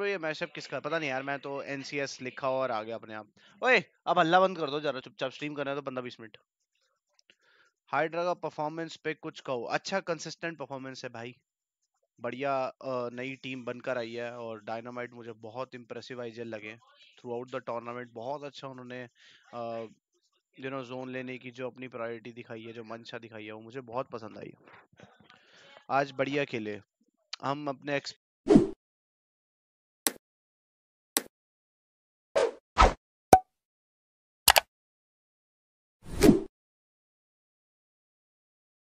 bro ये mashup किसका पता नहीं यार मैं तो एनसीएस लिखा और आ गया अपने आप ओए अब हल्ला बंद कर दो जरा चुपचाप स्ट्रीम करना है तो पंद्रह बीस मिनट हाइड्रा का परफॉर्मेंस पे कुछ कहो अच्छा कंसिस्टेंट परफॉर्मेंस है भाई बढ़िया नई टीम बनकर आई है और डायनामाइट मुझे बहुत इंप्रेसिव आईजीएल लगे थ्रू आउट द टूर्नामेंट बहुत अच्छा उन्होंने यू नो जोन लेने की जो अपनी प्रायोरिटी दिखाई है जो मंशा दिखाई है वो मुझे बहुत पसंद आई आज बढ़िया खेले हम अपने